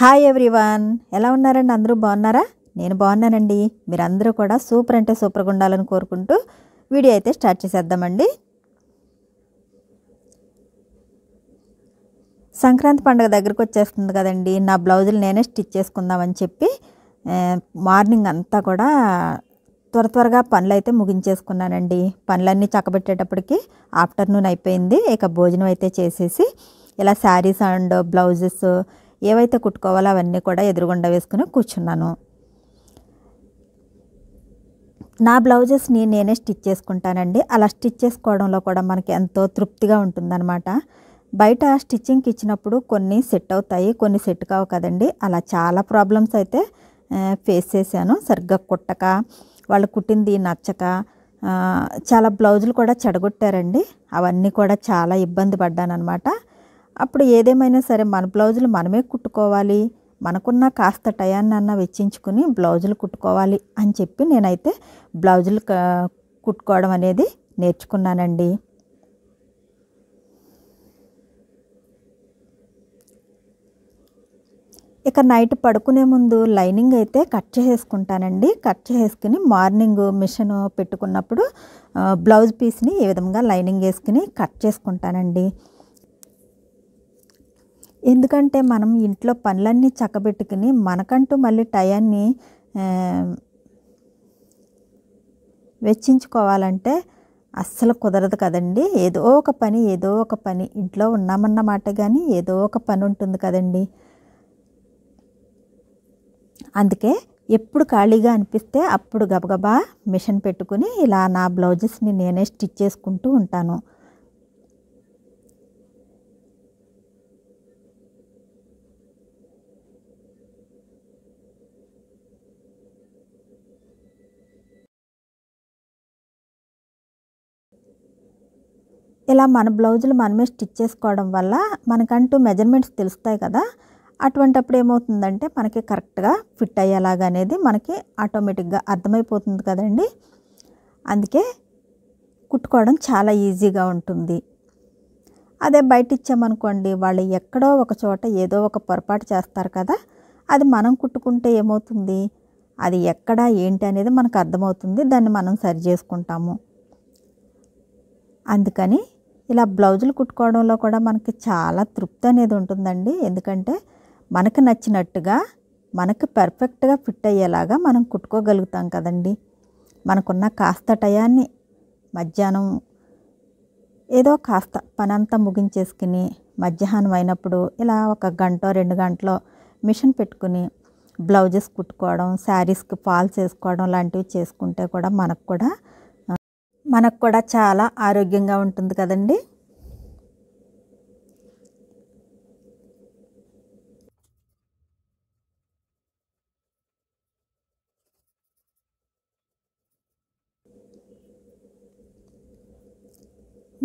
hi everyone ఎలా ఉన్నారండి అందరూ బాగున్నారా నేను బాగున్నానండి మీరందరూ కూడా సూపర్ అంటే సూపర్గా ఉండాలని కోరుకుంటూ వీడియో అయితే స్టార్ట్ చేసేద్దామండి సంక్రాంతి పండుగ దగ్గరకు వచ్చేస్తుంది కదండి నా బ్లౌజులు నేనే స్టిచ్ చేసుకుందామని చెప్పి మార్నింగ్ అంతా కూడా త్వర త్వరగా పనులు అయితే ముగించేసుకున్నానండి పనులన్నీ చక్కబెట్టేటప్పటికి ఆఫ్టర్నూన్ అయిపోయింది ఇక భోజనం అయితే చేసేసి ఇలా శారీస్ అండ్ బ్లౌజెస్ ఏవైతే కుట్టుకోవాలో అవన్నీ కూడా ఎదురుగుండా వేసుకుని కూర్చున్నాను నా బ్లౌజెస్ని నేనే స్టిచ్ చేసుకుంటానండి అలా స్టిచ్ చేసుకోవడంలో కూడా మనకి ఎంతో తృప్తిగా ఉంటుందన్నమాట బయట స్టిచ్చింగ్కి ఇచ్చినప్పుడు కొన్ని సెట్ అవుతాయి కొన్ని సెట్ కావు కదండి అలా చాలా ప్రాబ్లమ్స్ అయితే ఫేస్ చేశాను సరిగ్గా కుట్టక వాళ్ళు కుట్టింది నచ్చక చాలా బ్లౌజులు కూడా చెడగొట్టారండి అవన్నీ కూడా చాలా ఇబ్బంది అనమాట అప్పుడు ఏదేమైనా సరే మన బ్లౌజులు మనమే కుట్టుకోవాలి మనకున్న కాస్త టయాన్ని అన్న వెచ్చించుకుని బ్లౌజులు కుట్టుకోవాలి అని చెప్పి నేనైతే బ్లౌజులు కుట్టుకోవడం అనేది నేర్చుకున్నానండి ఇక నైట్ పడుకునే ముందు లైనింగ్ అయితే కట్ చేసేసుకుంటానండి కట్ చేసుకుని మార్నింగ్ మిషన్ పెట్టుకున్నప్పుడు బ్లౌజ్ పీస్ని ఈ విధంగా లైనింగ్ వేసుకుని కట్ చేసుకుంటానండి ఎందుకంటే మనం ఇంట్లో పనులన్నీ చక్కబెట్టుకుని మనకంటూ మళ్ళీ టయాన్ని వెచ్చించుకోవాలంటే అస్సలు కుదరదు కదండి ఏదో ఒక పని ఏదో ఒక పని ఇంట్లో ఉన్నామన్నమాట కానీ ఏదో ఒక పని ఉంటుంది కదండి అందుకే ఎప్పుడు ఖాళీగా అనిపిస్తే అప్పుడు గబగబా మిషన్ పెట్టుకుని ఇలా నా బ్లౌజెస్ని నేనే స్టిచ్ చేసుకుంటూ ఉంటాను ఇలా మన బ్లౌజులు మనమే స్టిచ్ చేసుకోవడం వల్ల మనకంటూ మెజర్మెంట్స్ తెలుస్తాయి కదా అటువంటప్పుడు ఏమవుతుందంటే మనకి కరెక్ట్గా ఫిట్ అయ్యేలాగా అనేది మనకి ఆటోమేటిక్గా అర్థమైపోతుంది కదండి అందుకే కుట్టుకోవడం చాలా ఈజీగా ఉంటుంది అదే బయట ఇచ్చామనుకోండి వాళ్ళు ఎక్కడో ఒక చోట ఏదో ఒక పొరపాటు చేస్తారు కదా అది మనం కుట్టుకుంటే ఏమవుతుంది అది ఎక్కడ ఏంటి అనేది మనకు అర్థమవుతుంది దాన్ని మనం సరి చేసుకుంటాము అందుకని ఇలా బ్లౌజులు కుట్టుకోవడంలో కూడా మనకి చాలా తృప్తి అనేది ఉంటుందండి ఎందుకంటే మనకు నచ్చినట్టుగా మనకు పర్ఫెక్ట్గా ఫిట్ అయ్యేలాగా మనం కుట్టుకోగలుగుతాం కదండి మనకున్న కాస్త టయాన్ని మధ్యాహ్నం ఏదో కాస్త పనంతా ముగించేసుకుని మధ్యాహ్నం అయినప్పుడు ఇలా ఒక గంట రెండు గంటలో మిషన్ పెట్టుకుని బ్లౌజెస్ కుట్టుకోవడం శారీస్కి ఫాల్స్ వేసుకోవడం లాంటివి చేసుకుంటే కూడా మనకు కూడా మనకు కూడా చాలా ఆరోగ్యంగా ఉంటుంది కదండి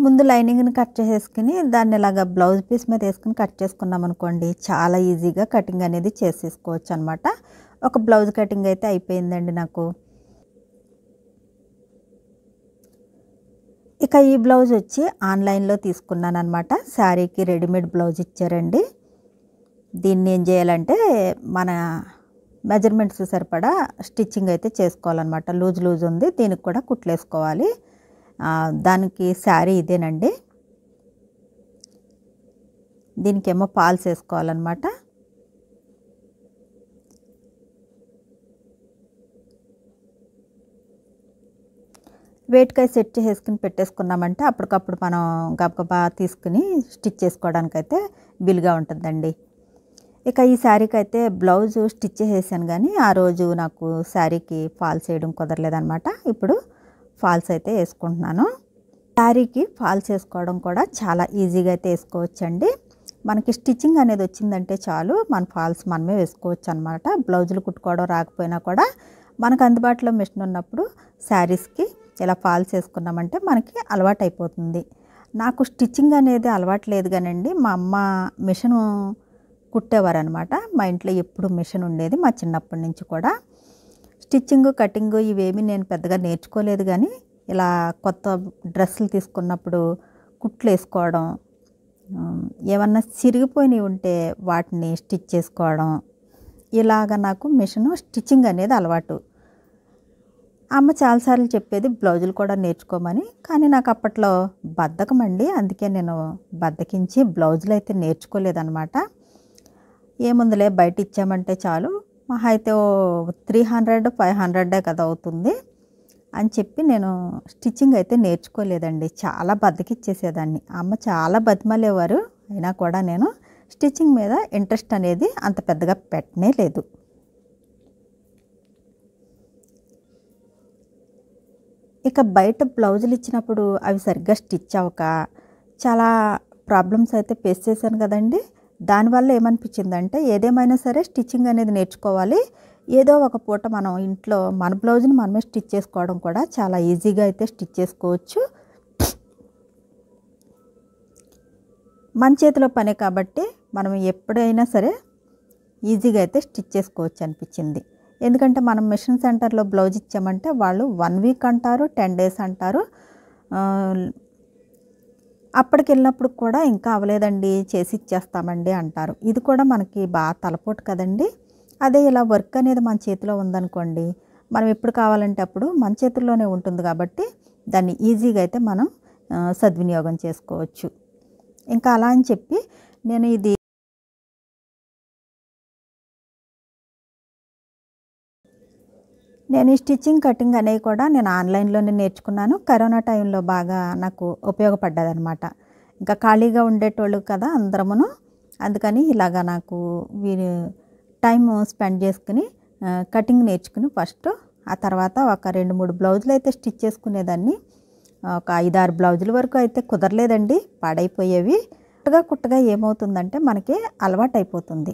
ముందు లైనింగ్ని కట్ చేసేసుకుని దాన్ని ఇలాగ బ్లౌజ్ పీస్ మీద వేసుకుని కట్ చేసుకున్నాం అనుకోండి చాలా ఈజీగా కటింగ్ అనేది చేసేసుకోవచ్చు అనమాట ఒక బ్లౌజ్ కటింగ్ అయితే అయిపోయిందండి నాకు ఇక ఈ బ్లౌజ్ వచ్చి ఆన్లైన్లో తీసుకున్నాను అనమాట శారీకి రెడీమేడ్ బ్లౌజ్ ఇచ్చారండి దీన్ని ఏం చేయాలంటే మన మెజర్మెంట్స్ సరిపడా స్టిచ్చింగ్ అయితే చేసుకోవాలన్నమాట లూజ్ లూజ్ ఉంది దీనికి కూడా కుట్లేసుకోవాలి దానికి శారీ ఇదేనండి దీనికేమో పాల్స్ వేసుకోవాలన్నమాట వేటికాయ సెట్ చేసుకుని పెట్టేసుకున్నామంటే అప్పటికప్పుడు మనం గబగబా తీసుకుని స్టిచ్ చేసుకోవడానికైతే బిల్గా ఉంటుందండి ఇక ఈ శారీకి అయితే బ్లౌజ్ స్టిచ్ చేసాను కానీ ఆ రోజు నాకు శారీకి ఫాల్స్ వేయడం కుదరలేదనమాట ఇప్పుడు ఫాల్స్ అయితే వేసుకుంటున్నాను శారీకి ఫాల్స్ వేసుకోవడం కూడా చాలా ఈజీగా అయితే వేసుకోవచ్చండి మనకి స్టిచ్చింగ్ అనేది వచ్చిందంటే చాలు మన ఫాల్స్ మనమే వేసుకోవచ్చు అనమాట బ్లౌజులు కుట్టుకోవడం రాకపోయినా కూడా మనకు అందుబాటులో మిషన్ ఉన్నప్పుడు శారీస్కి ఇలా ఫాల్స్ చేసుకున్నామంటే మనకి అలవాటు అయిపోతుంది నాకు స్టిచ్చింగ్ అనేది అలవాటు లేదు కానండి మా అమ్మ కుట్టేవారు కుట్టేవారనమాట మా ఇంట్లో ఎప్పుడు మిషన్ ఉండేది మా చిన్నప్పటి నుంచి కూడా స్టిచ్చింగ్ కటింగ్ ఇవేమీ నేను పెద్దగా నేర్చుకోలేదు కానీ ఇలా కొత్త డ్రెస్సులు తీసుకున్నప్పుడు కుట్లు వేసుకోవడం ఏమన్నా చిరిగిపోయినవి ఉంటే వాటిని స్టిచ్ చేసుకోవడం ఇలాగ నాకు మిషన్ స్టిచ్చింగ్ అనేది అలవాటు అమ్మ చాలాసార్లు చెప్పేది బ్లౌజులు కూడా నేర్చుకోమని కానీ నాకు అప్పట్లో బద్ధకం అండి అందుకే నేను బద్దకించి బ్లౌజులు అయితే నేర్చుకోలేదనమాట ఏముందిలే బయట ఇచ్చామంటే చాలు మహా అయితే త్రీ హండ్రెడ్ ఫైవ్ హండ్రెడే కదా అవుతుంది అని చెప్పి నేను స్టిచ్చింగ్ అయితే నేర్చుకోలేదండి చాలా బద్దకిచ్చేసేదాన్ని అమ్మ చాలా బతిమలేవారు అయినా కూడా నేను స్టిచ్చింగ్ మీద ఇంట్రెస్ట్ అనేది అంత పెద్దగా పెట్టనే లేదు ఇక బయట బ్లౌజులు ఇచ్చినప్పుడు అవి సరిగ్గా స్టిచ్ అవ్వక చాలా ప్రాబ్లమ్స్ అయితే ఫేస్ చేశాను కదండి దానివల్ల ఏమనిపించిందంటే ఏదేమైనా సరే స్టిచ్చింగ్ అనేది నేర్చుకోవాలి ఏదో ఒక పూట మనం ఇంట్లో మన బ్లౌజ్ని మనమే స్టిచ్ చేసుకోవడం కూడా చాలా ఈజీగా అయితే స్టిచ్ చేసుకోవచ్చు మన చేతిలో పనే కాబట్టి మనం ఎప్పుడైనా సరే ఈజీగా అయితే స్టిచ్ చేసుకోవచ్చు అనిపించింది ఎందుకంటే మనం మిషన్ సెంటర్లో బ్లౌజ్ ఇచ్చామంటే వాళ్ళు వన్ వీక్ అంటారు టెన్ డేస్ అంటారు అప్పటికి వెళ్ళినప్పుడు కూడా ఇంకా అవ్వలేదండి చేసి ఇచ్చేస్తామండి అంటారు ఇది కూడా మనకి బాగా తలపోటు కదండి అదే ఇలా వర్క్ అనేది మన చేతిలో ఉందనుకోండి మనం ఎప్పుడు కావాలంటే అప్పుడు మన చేతుల్లోనే ఉంటుంది కాబట్టి దాన్ని ఈజీగా అయితే మనం సద్వినియోగం చేసుకోవచ్చు ఇంకా అలా అని చెప్పి నేను ఇది నేను ఈ స్టిచ్చింగ్ కటింగ్ అనేవి కూడా నేను ఆన్లైన్లోనే నేర్చుకున్నాను కరోనా టైంలో బాగా నాకు ఉపయోగపడ్డది అనమాట ఇంకా ఖాళీగా ఉండేటోళ్ళు కదా అందరమును అందుకని ఇలాగా నాకు వీరు టైం స్పెండ్ చేసుకుని కటింగ్ నేర్చుకుని ఫస్ట్ ఆ తర్వాత ఒక రెండు మూడు బ్లౌజులు అయితే స్టిచ్ చేసుకునేదాన్ని ఒక ఐదారు బ్లౌజుల వరకు అయితే కుదరలేదండి పాడైపోయేవి కుట్టగా కుట్టగా ఏమవుతుందంటే మనకి అలవాటు అయిపోతుంది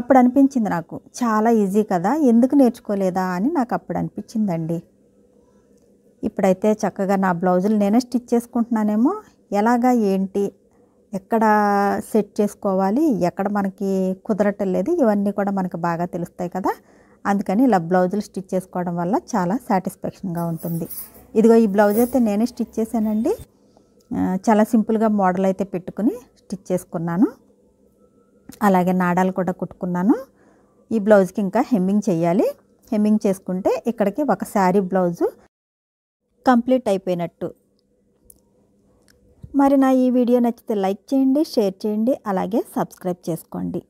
అప్పుడు అనిపించింది నాకు చాలా ఈజీ కదా ఎందుకు నేర్చుకోలేదా అని నాకు అప్పుడు అనిపించిందండి ఇప్పుడైతే చక్కగా నా బ్లౌజులు నేనే స్టిచ్ చేసుకుంటున్నానేమో ఎలాగా ఏంటి ఎక్కడ సెట్ చేసుకోవాలి ఎక్కడ మనకి కుదరటం లేదు ఇవన్నీ కూడా మనకు బాగా తెలుస్తాయి కదా అందుకని ఇలా బ్లౌజులు స్టిచ్ చేసుకోవడం వల్ల చాలా సాటిస్ఫాక్షన్గా ఉంటుంది ఇదిగో ఈ బ్లౌజ్ అయితే నేనే స్టిచ్ చేశానండి చాలా సింపుల్గా మోడల్ అయితే పెట్టుకుని స్టిచ్ చేసుకున్నాను అలాగే నాడాలు కూడా కుట్టుకున్నాను ఈ బ్లౌజ్కి ఇంకా హెమ్మింగ్ చేయాలి హెమ్మింగ్ చేసుకుంటే ఇక్కడికి ఒక శారీ బ్లౌజు కంప్లీట్ అయిపోయినట్టు మరి నా ఈ వీడియో నచ్చితే లైక్ చేయండి షేర్ చేయండి అలాగే సబ్స్క్రైబ్ చేసుకోండి